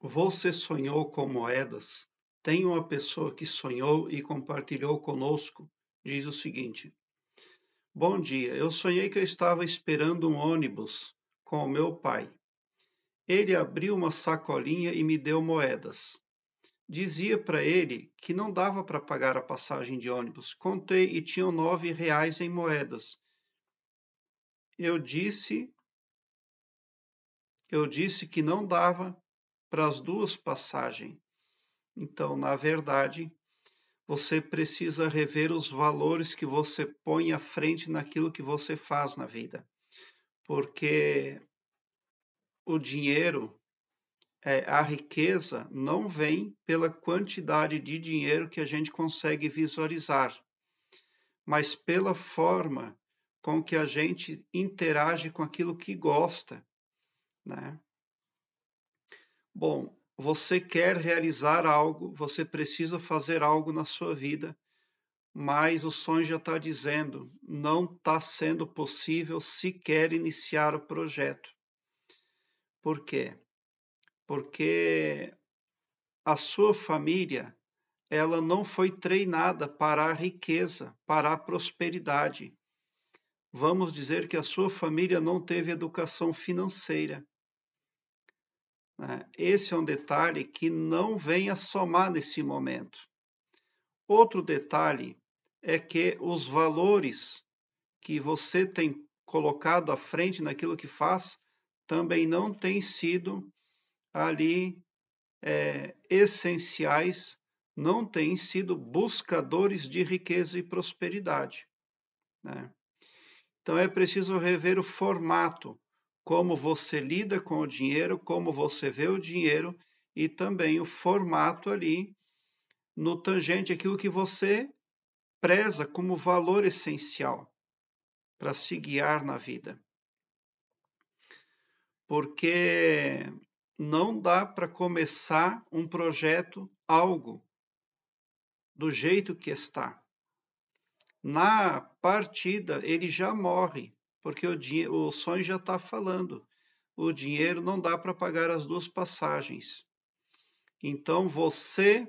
Você sonhou com moedas? Tem uma pessoa que sonhou e compartilhou conosco. Diz o seguinte: Bom dia, eu sonhei que eu estava esperando um ônibus com o meu pai. Ele abriu uma sacolinha e me deu moedas. Dizia para ele que não dava para pagar a passagem de ônibus. Contei e tinham nove reais em moedas. Eu disse, eu disse que não dava para as duas passagens. Então, na verdade, você precisa rever os valores que você põe à frente naquilo que você faz na vida. Porque o dinheiro, é, a riqueza, não vem pela quantidade de dinheiro que a gente consegue visualizar, mas pela forma com que a gente interage com aquilo que gosta, né? Bom, você quer realizar algo, você precisa fazer algo na sua vida, mas o sonho já está dizendo, não está sendo possível sequer iniciar o projeto. Por quê? Porque a sua família ela não foi treinada para a riqueza, para a prosperidade. Vamos dizer que a sua família não teve educação financeira. Né? Esse é um detalhe que não vem a somar nesse momento. Outro detalhe é que os valores que você tem colocado à frente naquilo que faz também não têm sido ali é, essenciais, não têm sido buscadores de riqueza e prosperidade. Né? Então é preciso rever o formato como você lida com o dinheiro, como você vê o dinheiro e também o formato ali no tangente, aquilo que você preza como valor essencial para se guiar na vida. Porque não dá para começar um projeto, algo, do jeito que está. Na partida, ele já morre porque o, o sonho já está falando. O dinheiro não dá para pagar as duas passagens. Então você,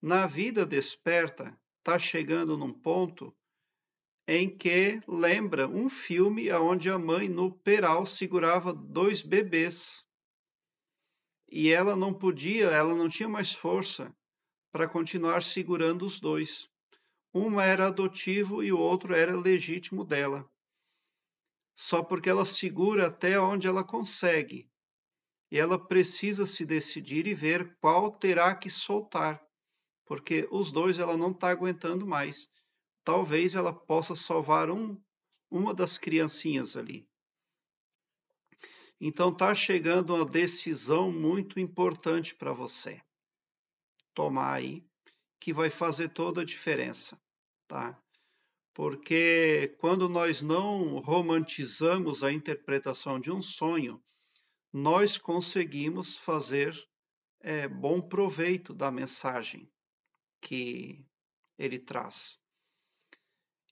na vida desperta, está chegando num ponto em que lembra um filme onde a mãe no peral segurava dois bebês e ela não podia, ela não tinha mais força para continuar segurando os dois. Um era adotivo e o outro era legítimo dela só porque ela segura até onde ela consegue. E ela precisa se decidir e ver qual terá que soltar, porque os dois ela não está aguentando mais. Talvez ela possa salvar um, uma das criancinhas ali. Então está chegando uma decisão muito importante para você. Tomar aí, que vai fazer toda a diferença, tá? porque quando nós não romantizamos a interpretação de um sonho, nós conseguimos fazer é, bom proveito da mensagem que ele traz.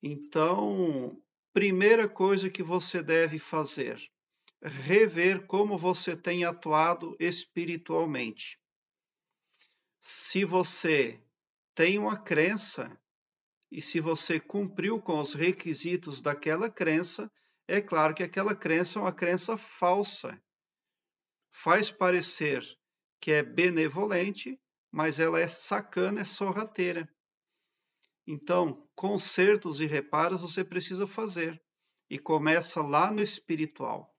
Então, primeira coisa que você deve fazer, rever como você tem atuado espiritualmente. Se você tem uma crença e se você cumpriu com os requisitos daquela crença, é claro que aquela crença é uma crença falsa. Faz parecer que é benevolente, mas ela é sacana, é sorrateira. Então, consertos e reparos você precisa fazer e começa lá no espiritual.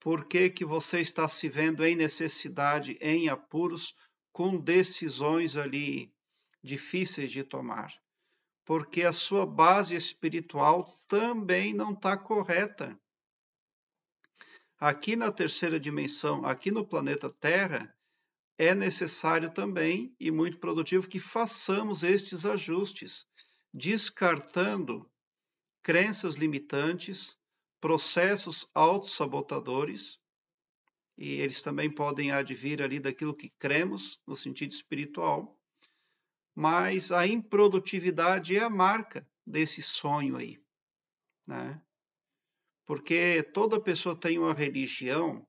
Por que, que você está se vendo em necessidade, em apuros, com decisões ali difíceis de tomar? porque a sua base espiritual também não está correta. Aqui na terceira dimensão, aqui no planeta Terra, é necessário também e muito produtivo que façamos estes ajustes, descartando crenças limitantes, processos autossabotadores, e eles também podem advir ali daquilo que cremos no sentido espiritual, mas a improdutividade é a marca desse sonho aí, né? Porque toda pessoa tem uma religião,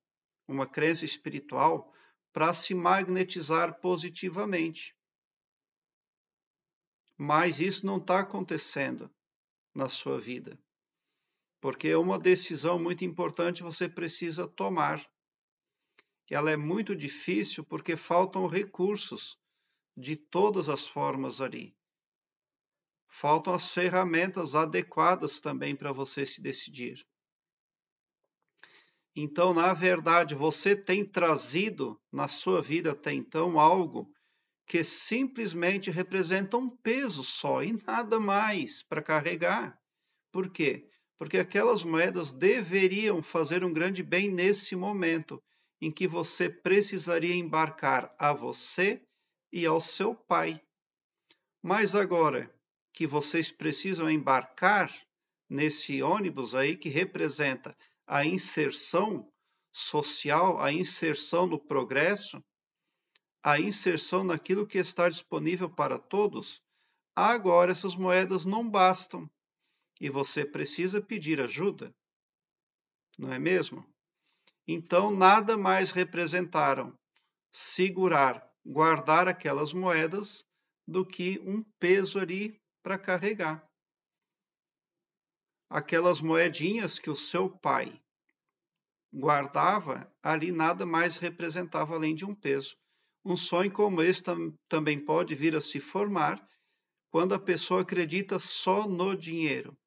uma crença espiritual para se magnetizar positivamente. Mas isso não está acontecendo na sua vida, porque é uma decisão muito importante você precisa tomar. Ela é muito difícil porque faltam recursos de todas as formas ali. Faltam as ferramentas adequadas também para você se decidir. Então, na verdade, você tem trazido na sua vida até então algo que simplesmente representa um peso só e nada mais para carregar. Por quê? Porque aquelas moedas deveriam fazer um grande bem nesse momento em que você precisaria embarcar a você e ao seu pai. Mas agora que vocês precisam embarcar nesse ônibus aí que representa a inserção social, a inserção no progresso, a inserção naquilo que está disponível para todos, agora essas moedas não bastam e você precisa pedir ajuda. Não é mesmo? Então, nada mais representaram segurar guardar aquelas moedas do que um peso ali para carregar. Aquelas moedinhas que o seu pai guardava, ali nada mais representava além de um peso. Um sonho como esse tam também pode vir a se formar quando a pessoa acredita só no dinheiro.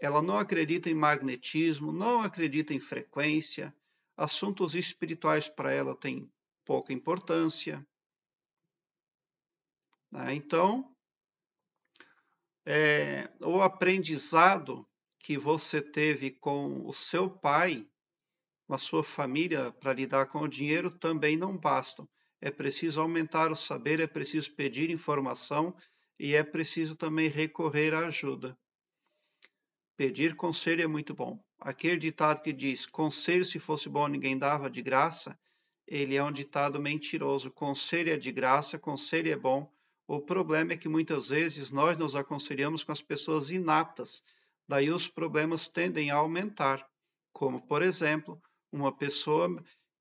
Ela não acredita em magnetismo, não acredita em frequência, assuntos espirituais para ela têm pouca importância. Né? Então, é, o aprendizado que você teve com o seu pai, com a sua família para lidar com o dinheiro também não bastam. É preciso aumentar o saber, é preciso pedir informação e é preciso também recorrer à ajuda. Pedir conselho é muito bom. Aquele ditado que diz conselho se fosse bom ninguém dava de graça, ele é um ditado mentiroso. Conselho é de graça, conselho é bom, o problema é que muitas vezes nós nos aconselhamos com as pessoas inaptas, daí os problemas tendem a aumentar. Como, por exemplo, uma pessoa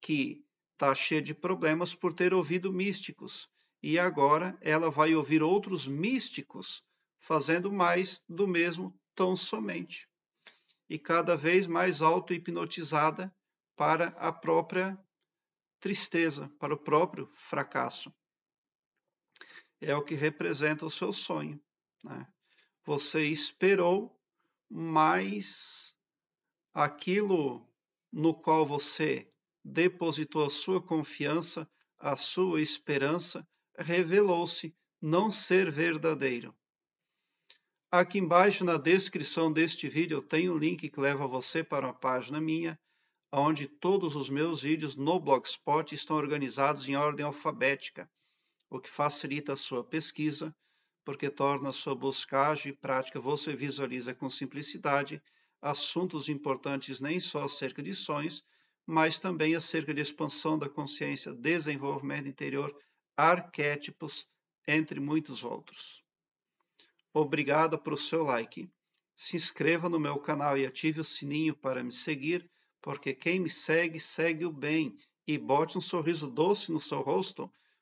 que está cheia de problemas por ter ouvido místicos e agora ela vai ouvir outros místicos fazendo mais do mesmo tão somente e cada vez mais auto-hipnotizada para a própria tristeza, para o próprio fracasso é o que representa o seu sonho. Né? Você esperou, mas aquilo no qual você depositou a sua confiança, a sua esperança, revelou-se não ser verdadeiro. Aqui embaixo na descrição deste vídeo eu tenho um link que leva você para uma página minha, onde todos os meus vídeos no Blogspot estão organizados em ordem alfabética o que facilita a sua pesquisa, porque torna a sua buscagem prática. Você visualiza com simplicidade assuntos importantes nem só acerca de sonhos, mas também acerca de expansão da consciência, desenvolvimento interior, arquétipos, entre muitos outros. Obrigado por seu like. Se inscreva no meu canal e ative o sininho para me seguir, porque quem me segue, segue o bem. E bote um sorriso doce no seu rosto